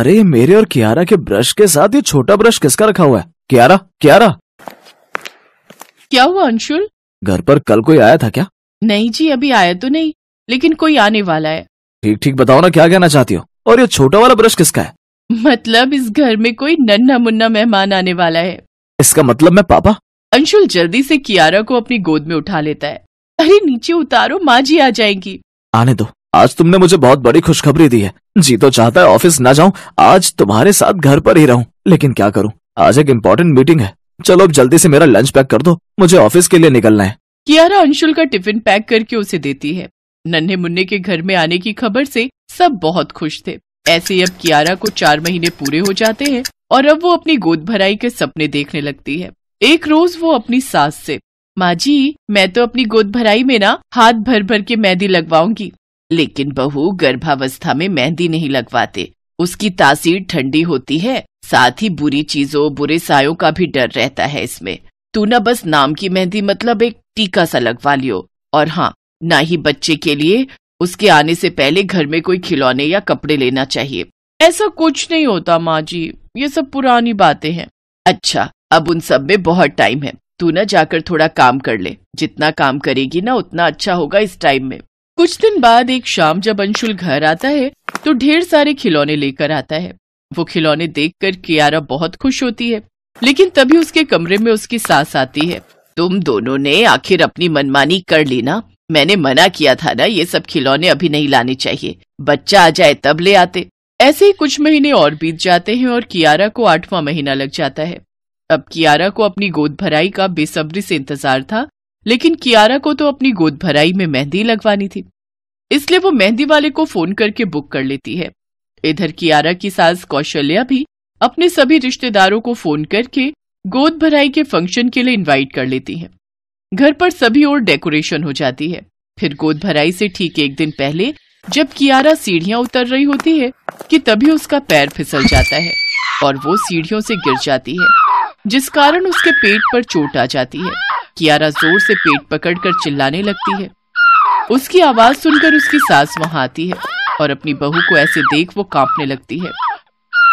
अरे मेरे और कियारा के ब्रश के साथ ये छोटा ब्रश किसका रखा हुआ है कियारा कियारा क्या हुआ अंशुल घर पर कल कोई आया था क्या नहीं जी अभी आया तो नहीं लेकिन कोई आने वाला है ठीक ठीक बताओ ना क्या कहना चाहती हो और ये छोटा वाला ब्रश किसका है मतलब इस घर में कोई नन्ना मुन्ना मेहमान आने वाला है इसका मतलब मैं पापा अंशुल जल्दी से कियारा को अपनी गोद में उठा लेता है अरे नीचे उतारो माँ जी आ जाएंगी आने दो आज तुमने मुझे बहुत बड़ी खुशखबरी दी है जी तो चाहता है ऑफिस ना जाऊं आज तुम्हारे साथ घर पर ही रहूं लेकिन क्या करूं आज एक इम्पोर्टेंट मीटिंग है चलो अब जल्दी से मेरा लंच पैक कर दो मुझे ऑफिस के लिए निकलना है कियारा अंशुल का टिफिन पैक करके उसे देती है नन्हे मुन्ने के घर में आने की खबर से सब बहुत खुश थे ऐसे अब कियारा को चार महीने पूरे हो जाते हैं और अब वो अपनी गोद भराई के सपने देखने लगती है एक रोज वो अपनी सास से माँ जी मैं तो अपनी गोद भराई में ना हाथ भर भर के मेहंदी लगवाऊंगी लेकिन बहू गर्भावस्था में मेहंदी नहीं लगवाते उसकी तासीर ठंडी होती है साथ ही बुरी चीजों बुरे सायों का भी डर रहता है इसमें तू ना बस नाम की मेहंदी मतलब एक टीका सा लगवा लियो और हाँ ना ही बच्चे के लिए उसके आने से पहले घर में कोई खिलौने या कपड़े लेना चाहिए ऐसा कुछ नहीं होता माँ जी ये सब पुरानी बातें हैं अच्छा अब उन सब में बहुत टाइम है तू ना जाकर थोड़ा काम कर ले जितना काम करेगी ना उतना अच्छा होगा इस टाइम में कुछ दिन बाद एक शाम जब अंशुल घर आता है तो ढेर सारे खिलौने लेकर आता है वो खिलौने देखकर कियारा बहुत खुश होती है लेकिन तभी उसके कमरे में उसकी सास आती है तुम दोनों ने आखिर अपनी मनमानी कर ली ना मैंने मना किया था ना ये सब खिलौने अभी नहीं लाने चाहिए बच्चा आ जाए तब ले आते ऐसे ही कुछ महीने और बीत जाते हैं और कियारा को आठवां महीना लग जाता है अब कियारा को अपनी गोद भराई का बेसब्री से इंतजार था लेकिन कियारा को तो अपनी गोद भराई में मेहंदी लगवानी थी इसलिए वो मेहंदी वाले को फोन करके बुक कर लेती है इधर कियारा की सास कौशल्या भी अपने सभी रिश्तेदारों को फोन करके गोद भराई के फंक्शन के लिए इनवाइट कर लेती है घर पर सभी और डेकोरेशन हो जाती है फिर गोद भराई से ठीक एक दिन पहले जब कियारा सीढ़ियां उतर रही होती है कि तभी उसका पैर फिसल जाता है और वो सीढ़ियों से गिर जाती है जिस कारण उसके पेट पर चोट आ जाती है कियारा जोर से पेट पकड़कर चिल्लाने लगती है उसकी आवाज सुनकर उसकी सास वहां आती है और अपनी बहू को ऐसे देख वो कांपने लगती है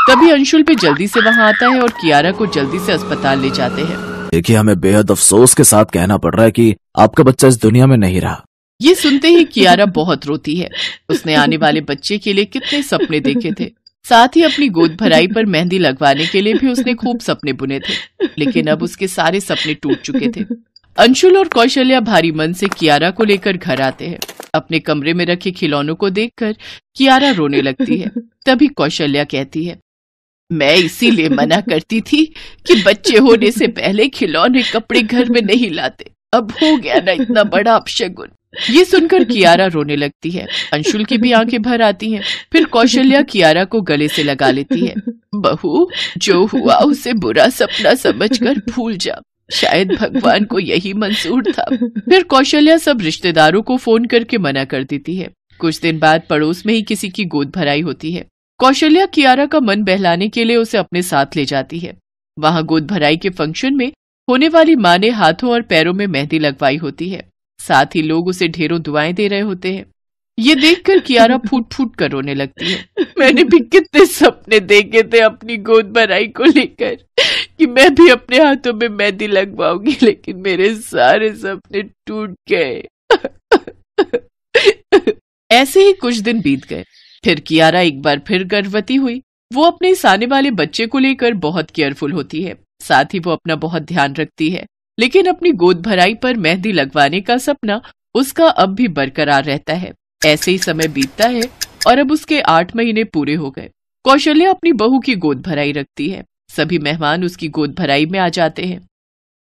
तभी अंशुल भी जल्दी से वहां आता है और कियारा को जल्दी से अस्पताल ले जाते हैं देखिए हमें बेहद अफसोस के साथ कहना पड़ रहा है कि आपका बच्चा इस दुनिया में नहीं रहा ये सुनते ही कियारा बहुत रोती है उसने आने वाले बच्चे के लिए कितने सपने देखे थे साथ ही अपनी गोद भराई पर मेहंदी लगवाने के लिए भी उसने खूब सपने बुने थे लेकिन अब उसके सारे सपने टूट चुके थे अंशुल और कौशल्या भारी मन से कियारा को लेकर घर आते हैं अपने कमरे में रखे खिलौनों को देखकर कियारा रोने लगती है तभी कौशल्या कहती है मैं इसीलिए मना करती थी कि बच्चे होने से पहले खिलौने कपड़े घर में नहीं लाते अब हो गया ना इतना बड़ा अपशगुन ये सुनकर कियारा रोने लगती है अंशुल की भी आंखें भर आती हैं फिर कौशल्या कियारा को गले से लगा लेती है बहू जो हुआ उसे बुरा सपना समझकर भूल जा शायद भगवान को यही मंजूर था फिर कौशल्या सब रिश्तेदारों को फोन करके मना कर देती है कुछ दिन बाद पड़ोस में ही किसी की गोद भराई होती है कौशल्या कियारा का मन बहलाने के लिए उसे अपने साथ ले जाती है वहाँ गोद भराई के फंक्शन में होने वाली माँ ने हाथों और पैरों में मेहंदी लगवाई होती है साथ ही लोग उसे ढेरों दुआएं दे रहे होते हैं ये देखकर कियारा फूट फूट कर रोने लगती है मैंने भी कितने सपने देखे थे अपनी गोद भराई को लेकर कि मैं भी अपने हाथों में मेहंदी लगवाऊंगी लेकिन मेरे सारे सपने टूट गए ऐसे ही कुछ दिन बीत गए फिर कियारा एक बार फिर गर्भवती हुई वो अपने साने वाले बच्चे को लेकर बहुत केयरफुल होती है साथ ही वो अपना बहुत ध्यान रखती है लेकिन अपनी गोद भराई पर मेहंदी लगवाने का सपना उसका अब भी बरकरार रहता है ऐसे ही समय बीतता है और अब उसके आठ महीने पूरे हो गए कौशल्या अपनी बहू की गोद भराई रखती है सभी मेहमान उसकी गोद भराई में आ जाते हैं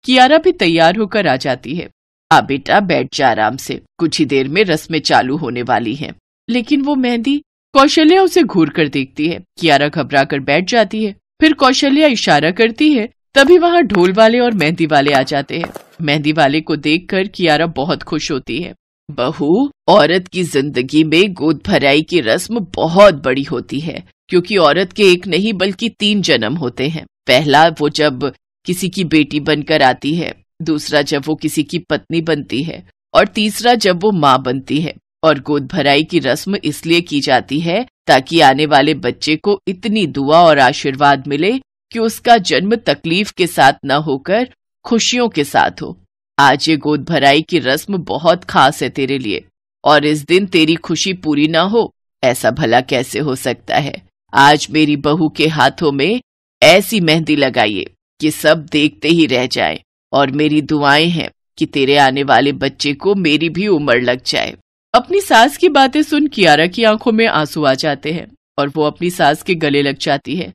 कियारा भी तैयार होकर आ जाती है आ बेटा बैठ जा आराम से कुछ ही देर में रस्में चालू होने वाली हैं लेकिन वो मेहंदी कौशल्या उसे घूर कर देखती है कियारा घबरा कर बैठ जाती है फिर कौशल्या इशारा करती है तभी वहाँ ढोल वाले और मेहंदी वाले आ जाते हैं मेहंदी वाले को कर कियारा बहुत खुश होती है बहू औरत की जिंदगी में गोद भराई की रस्म बहुत बड़ी होती है क्योंकि औरत के एक नहीं बल्कि तीन जन्म होते हैं पहला वो जब किसी की बेटी बनकर आती है दूसरा जब वो किसी की पत्नी बनती है और तीसरा जब वो माँ बनती है और गोद भराई की रस्म इसलिए की जाती है ताकि आने वाले बच्चे को इतनी दुआ और आशीर्वाद मिले कि उसका जन्म तकलीफ के साथ न होकर खुशियों के साथ हो आज ये गोद भराई की रस्म बहुत खास है तेरे लिए और इस दिन तेरी खुशी पूरी ना हो ऐसा भला कैसे हो सकता है आज मेरी बहू के हाथों में ऐसी मेहंदी लगाइए कि सब देखते ही रह जाए और मेरी दुआएं हैं कि तेरे आने वाले बच्चे को मेरी भी उम्र लग जाए अपनी सास की बातें सुन कियारा की आंखों में आंसू आ जाते हैं और वो अपनी सास के गले लग जाती है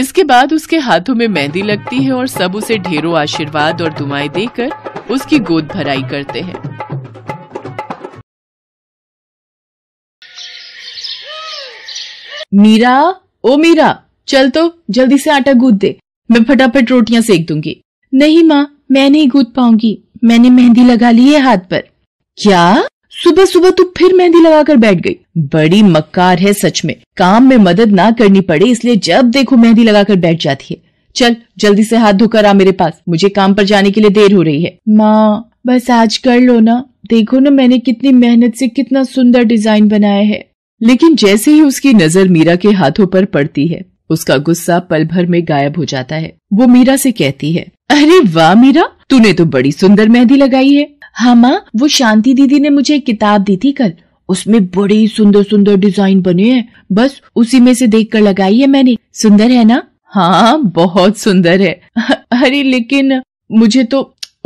इसके बाद उसके हाथों में मेहंदी लगती है और सब उसे ढेरों आशीर्वाद और दुआएं देकर उसकी गोद भराई करते हैं मीरा ओ मीरा चल तो जल्दी से आटा गूद दे मैं फटाफट रोटियां सेक दूंगी नहीं माँ मैं नहीं गूद पाऊंगी मैंने मेहंदी लगा ली है हाथ पर क्या सुबह सुबह तो फिर मेहंदी लगाकर बैठ गई बड़ी मक्कार है सच में काम में मदद ना करनी पड़े इसलिए जब देखो मेहंदी लगाकर बैठ जाती है चल जल्दी से हाथ धोकर आ मेरे पास मुझे काम पर जाने के लिए देर हो रही है माँ बस आज कर लो ना देखो ना मैंने कितनी मेहनत से कितना सुंदर डिजाइन बनाया है लेकिन जैसे ही उसकी नजर मीरा के हाथों पर पड़ती है उसका गुस्सा पल भर में गायब हो जाता है वो मीरा से कहती है अरे वाह मीरा तूने तो बड़ी सुंदर मेहंदी लगाई है हाँ माँ वो शांति दीदी ने मुझे एक किताब दी थी कल उसमें बड़े सुंदर सुंदर डिजाइन बने हैं बस उसी में से देख कर लगाई है मैंने सुंदर है ना हाँ बहुत सुंदर है अरे लेकिन मुझे तो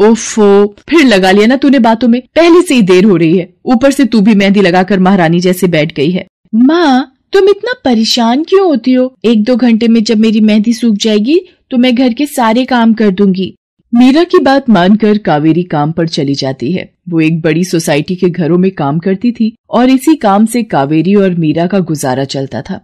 ओफो फिर लगा लिया ना तूने बातों में पहले से ही देर हो रही है ऊपर से तू भी मेहंदी लगाकर महारानी जैसे बैठ गई है माँ तुम इतना परेशान क्यों होती हो एक दो घंटे में जब मेरी मेहंदी सूख जाएगी तो मैं घर के सारे काम कर दूंगी मीरा की बात मानकर कावेरी काम पर चली जाती है वो एक बड़ी सोसाइटी के घरों में काम करती थी और इसी काम से कावेरी और मीरा का गुजारा चलता था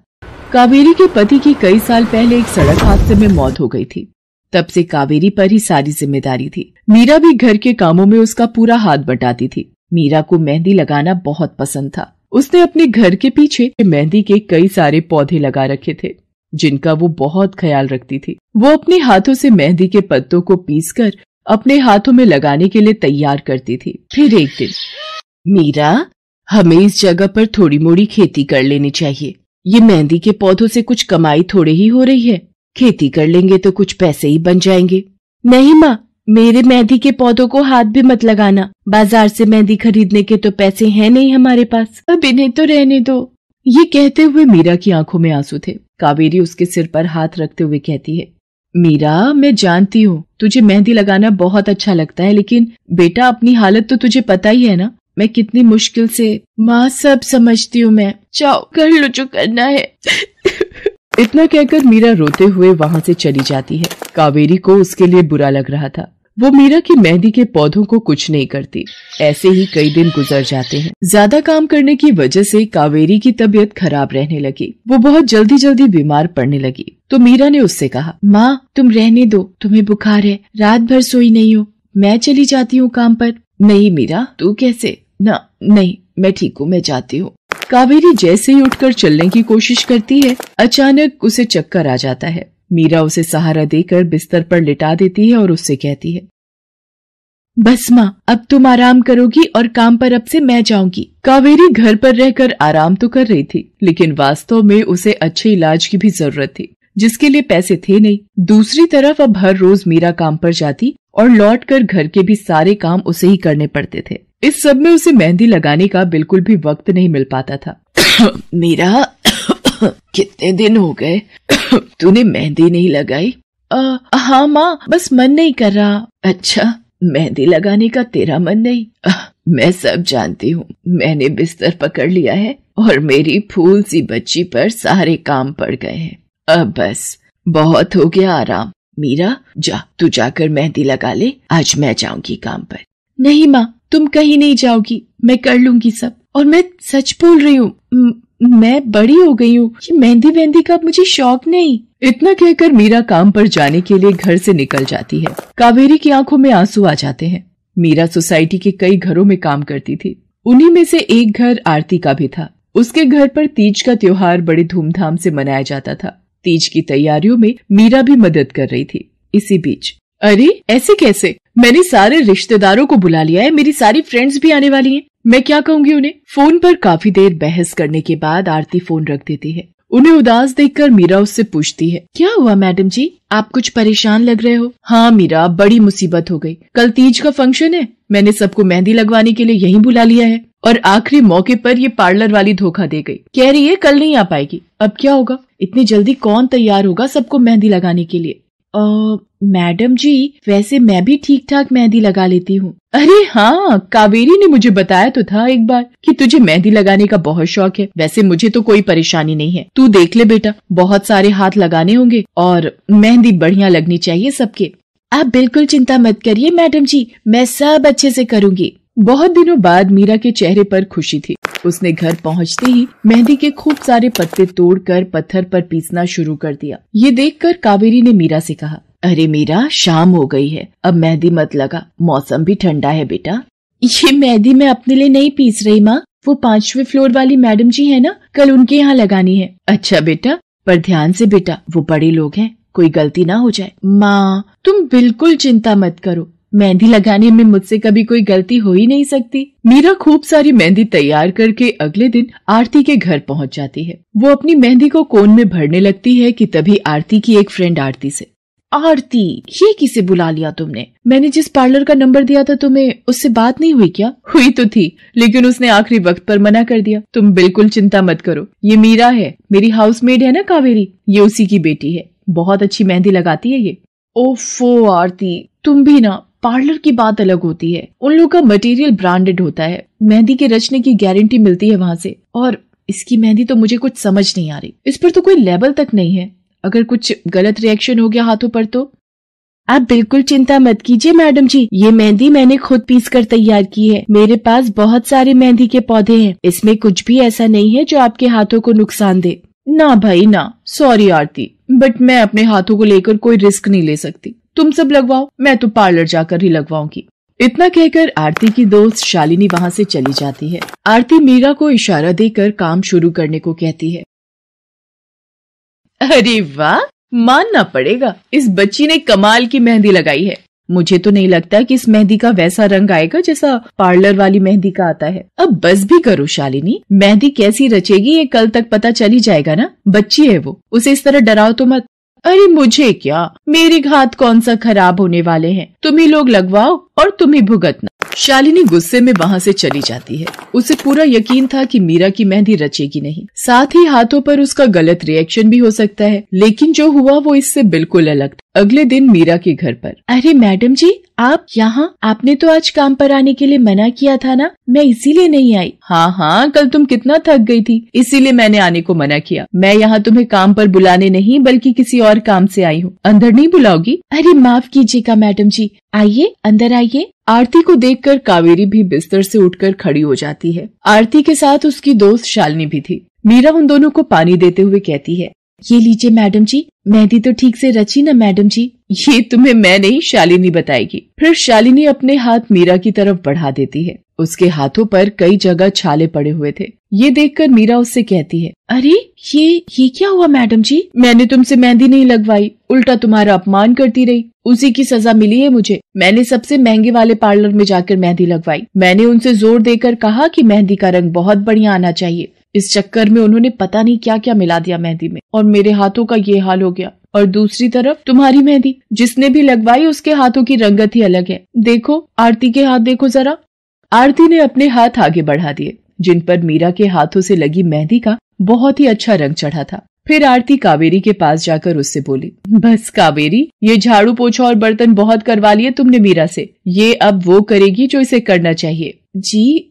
कावेरी के पति की कई साल पहले एक सड़क हादसे में मौत हो गई थी तब से कावेरी पर ही सारी जिम्मेदारी थी मीरा भी घर के कामों में उसका पूरा हाथ बटाती थी मीरा को मेहंदी लगाना बहुत पसंद था उसने अपने घर के पीछे मेहंदी के कई सारे पौधे लगा रखे थे जिनका वो बहुत ख्याल रखती थी वो अपने हाथों से मेहंदी के पत्तों को पीसकर अपने हाथों में लगाने के लिए तैयार करती थी फिर एक दिन मीरा हमें इस जगह पर थोड़ी मोड़ी खेती कर लेनी चाहिए ये मेहंदी के पौधों से कुछ कमाई थोड़े ही हो रही है खेती कर लेंगे तो कुछ पैसे ही बन जाएंगे नहीं माँ मेरे मेहंदी के पौधों को हाथ भी मत लगाना बाजार से मेहंदी खरीदने के तो पैसे हैं नहीं हमारे पास अब इन्हें तो रहने दो ये कहते हुए मीरा की आंखों में आंसू थे कावेरी उसके सिर पर हाथ रखते हुए कहती है मीरा मैं जानती हूँ तुझे मेहंदी लगाना बहुत अच्छा लगता है लेकिन बेटा अपनी हालत तो तुझे पता ही है ना मैं कितनी मुश्किल से माँ सब समझती हूँ मैं चाहो कर लो जो करना है इतना कहकर मीरा रोते हुए वहाँ से चली जाती है कावेरी को उसके लिए बुरा लग रहा था वो मीरा की मेहंदी के पौधों को कुछ नहीं करती ऐसे ही कई दिन गुजर जाते हैं ज्यादा काम करने की वजह से कावेरी की तबीयत खराब रहने लगी वो बहुत जल्दी जल्दी बीमार पड़ने लगी तो मीरा ने उससे कहा माँ तुम रहने दो तुम्हें बुखार है रात भर सोई नहीं हो मैं चली जाती हूँ काम पर नहीं मीरा तू कैसे न नहीं मैं ठीक हूँ मैं जाती हूँ कावेरी जैसे ही उठकर चलने की कोशिश करती है अचानक उसे चक्कर आ जाता है मीरा उसे सहारा देकर बिस्तर पर लिटा देती है और उससे कहती है बस माँ अब तुम आराम करोगी और काम पर अब से मैं जाऊंगी कावेरी घर पर रहकर आराम तो कर रही थी लेकिन वास्तव में उसे अच्छे इलाज की भी जरूरत थी जिसके लिए पैसे थे नहीं दूसरी तरफ अब हर रोज मीरा काम पर जाती और लौट कर घर के भी सारे काम उसे ही करने पड़ते थे इस सब में उसे मेहंदी लगाने का बिल्कुल भी वक्त नहीं मिल पाता था मीरा कितने दिन हो गए तूने मेहंदी नहीं लगाई हाँ माँ बस मन नहीं कर रहा अच्छा मेहंदी लगाने का तेरा मन नहीं आ, मैं सब जानती हूँ मैंने बिस्तर पकड़ लिया है और मेरी फूल सी बच्ची पर सारे काम पड़ गए हैं अब बस बहुत हो गया आराम मीरा जा तू जाकर मेहंदी लगा ले आज मैं जाऊंगी काम पर नहीं माँ तुम कहीं नहीं जाओगी मैं कर लूंगी सब और मैं सच बोल रही हूँ मैं बड़ी हो गई हूँ ये मेहंदी वेहंदी का मुझे शौक नहीं इतना कहकर मीरा काम पर जाने के लिए घर से निकल जाती है कावेरी की आंखों में आंसू आ जाते हैं मीरा सोसाइटी के कई घरों में काम करती थी उन्हीं में से एक घर आरती का भी था उसके घर पर तीज का त्योहार बड़े धूमधाम से मनाया जाता था तीज की तैयारियों में मीरा भी मदद कर रही थी इसी बीच अरे ऐसे कैसे मैंने सारे रिश्तेदारों को बुला लिया है मेरी सारी फ्रेंड्स भी आने वाली हैं मैं क्या कहूंगी उन्हें फोन पर काफी देर बहस करने के बाद आरती फोन रख देती है उन्हें उदास देखकर मीरा उससे पूछती है क्या हुआ मैडम जी आप कुछ परेशान लग रहे हो हाँ मीरा बड़ी मुसीबत हो गई कल तीज का फंक्शन है मैंने सबको मेहंदी लगवाने के लिए यहीं बुला लिया है और आखिरी मौके पर ये पार्लर वाली धोखा दे गई कह रही है कल नहीं आ पाएगी अब क्या होगा इतनी जल्दी कौन तैयार होगा सबको मेहंदी लगाने के लिए मैडम जी वैसे मैं भी ठीक ठाक मेहंदी लगा लेती हूँ अरे हाँ कावेरी ने मुझे बताया तो था एक बार कि तुझे मेहंदी लगाने का बहुत शौक है वैसे मुझे तो कोई परेशानी नहीं है तू देख ले बेटा बहुत सारे हाथ लगाने होंगे और मेहंदी बढ़िया लगनी चाहिए सबके आप बिल्कुल चिंता मत करिए मैडम जी मैं सब अच्छे से करूँगी बहुत दिनों बाद मीरा के चेहरे पर खुशी थी उसने घर पहुंचते ही मेहंदी के खूब सारे पत्ते तोड़कर पत्थर पर पीसना शुरू कर दिया ये देखकर कावेरी ने मीरा से कहा अरे मीरा शाम हो गई है अब मेहंदी मत लगा मौसम भी ठंडा है बेटा ये मेहंदी मैं अपने लिए नहीं पीस रही माँ वो पांचवे फ्लोर वाली मैडम जी है ना कल उनके यहाँ लगानी है अच्छा बेटा पर ध्यान से बेटा वो बड़े लोग हैं कोई गलती ना हो जाए माँ तुम बिल्कुल चिंता मत करो मेहंदी लगाने में मुझसे कभी कोई गलती हो ही नहीं सकती मीरा खूब सारी मेहंदी तैयार करके अगले दिन आरती के घर पहुंच जाती है वो अपनी मेहंदी को कोन में भरने लगती है कि तभी आरती की एक फ्रेंड आरती से आरती ये किसे बुला लिया तुमने मैंने जिस पार्लर का नंबर दिया था तुम्हें उससे बात नहीं हुई क्या हुई तो थी लेकिन उसने आखिरी वक्त पर मना कर दिया तुम बिल्कुल चिंता मत करो ये मीरा है मेरी हाउसमेड है ना कावेरी ये उसी की बेटी है बहुत अच्छी मेहंदी लगाती है ये ओफो आरती तुम भी ना पार्लर की बात अलग होती है उन लोग का मटेरियल ब्रांडेड होता है मेहंदी के रचने की गारंटी मिलती है वहाँ से और इसकी मेहंदी तो मुझे कुछ समझ नहीं आ रही इस पर तो कोई लेवल तक नहीं है अगर कुछ गलत रिएक्शन हो गया हाथों पर तो आप बिल्कुल चिंता मत कीजिए मैडम जी ये मेहंदी मैंने खुद पीस कर तैयार की है मेरे पास बहुत सारे मेहंदी के पौधे हैं इसमें कुछ भी ऐसा नहीं है जो आपके हाथों को नुकसान दे ना भाई ना सॉरी आरती बट मैं अपने हाथों को लेकर कोई रिस्क नहीं ले सकती तुम सब लगवाओ मैं तो पार्लर जाकर ही लगवाऊंगी इतना कहकर आरती की दोस्त शालिनी वहाँ से चली जाती है आरती मीरा को इशारा देकर काम शुरू करने को कहती है अरे वाह मानना पड़ेगा इस बच्ची ने कमाल की मेहंदी लगाई है मुझे तो नहीं लगता कि इस मेहंदी का वैसा रंग आएगा जैसा पार्लर वाली मेहंदी का आता है अब बस भी करो शालिनी मेहंदी कैसी रचेगी ये कल तक पता चल ही जाएगा ना बच्ची है वो उसे इस तरह डराओ तो मत अरे मुझे क्या मेरे घात कौन सा खराब होने वाले हैं तुम ही लोग लगवाओ और तुम ही भुगतना शालिनी गुस्से में वहाँ से चली जाती है उसे पूरा यकीन था कि मीरा की मेहंदी रचेगी नहीं साथ ही हाथों पर उसका गलत रिएक्शन भी हो सकता है लेकिन जो हुआ वो इससे बिल्कुल अलग था अगले दिन मीरा के घर पर अरे मैडम जी आप यहाँ आपने तो आज काम पर आने के लिए मना किया था ना मैं इसीलिए नहीं आई हाँ हाँ कल तुम कितना थक गई थी इसीलिए मैंने आने को मना किया मैं यहाँ तुम्हें काम पर बुलाने नहीं बल्कि किसी और काम से आई हूँ अंदर नहीं बुलाओगी अरे माफ कीजिएगा मैडम जी आइए अंदर आइए आरती को कर कावेरी भी बिस्तर से कर खड़ी हो जाती है आरती के साथ उसकी दोस्त शालिनी भी थी मीरा उन दोनों को पानी देते हुए कहती है ये लीजिए मैडम जी मेहंदी तो ठीक से रची ना मैडम जी ये तुम्हें मैं नहीं शालिनी बताएगी फिर शालिनी अपने हाथ मीरा की तरफ बढ़ा देती है उसके हाथों पर कई जगह छाले पड़े हुए थे ये देखकर मीरा उससे कहती है अरे ये ये क्या हुआ मैडम जी मैंने तुमसे मेहंदी नहीं लगवाई उल्टा तुम्हारा अपमान करती रही उसी की सजा मिली है मुझे मैंने सबसे महंगे वाले पार्लर में जाकर मेहंदी लगवाई मैंने उनसे जोर देकर कहा कि मेहंदी का रंग बहुत बढ़िया आना चाहिए इस चक्कर में उन्होंने पता नहीं क्या क्या मिला दिया मेहंदी में और मेरे हाथों का ये हाल हो गया और दूसरी तरफ तुम्हारी मेहंदी जिसने भी लगवाई उसके हाथों की रंगत ही अलग है देखो आरती के हाथ देखो जरा आरती ने अपने हाथ आगे बढ़ा दिए जिन पर मीरा के हाथों से लगी मेहंदी का बहुत ही अच्छा रंग चढ़ा था फिर आरती कावेरी के पास जाकर उससे बोली बस कावेरी ये झाड़ू पोछा और बर्तन बहुत करवा लिए तुमने मीरा से ये अब वो करेगी जो इसे करना चाहिए जी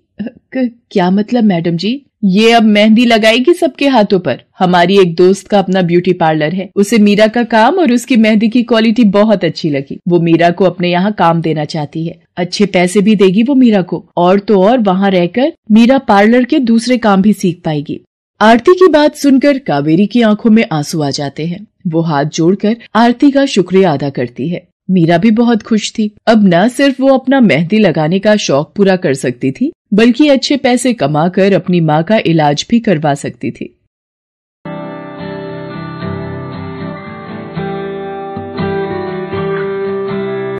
क्या मतलब मैडम जी ये अब मेहंदी लगाएगी सबके हाथों पर हमारी एक दोस्त का अपना ब्यूटी पार्लर है उसे मीरा का काम और उसकी मेहंदी की क्वालिटी बहुत अच्छी लगी वो मीरा को अपने यहाँ काम देना चाहती है अच्छे पैसे भी देगी वो मीरा को और तो और वहाँ रहकर मीरा पार्लर के दूसरे काम भी सीख पाएगी आरती की बात सुनकर कावेरी की आंखों में आंसू आ जाते हैं वो हाथ जोड़कर आरती का शुक्रिया अदा करती है मीरा भी बहुत खुश थी अब न सिर्फ वो अपना मेहंदी लगाने का शौक पूरा कर सकती थी बल्कि अच्छे पैसे कमाकर अपनी माँ का इलाज भी करवा सकती थी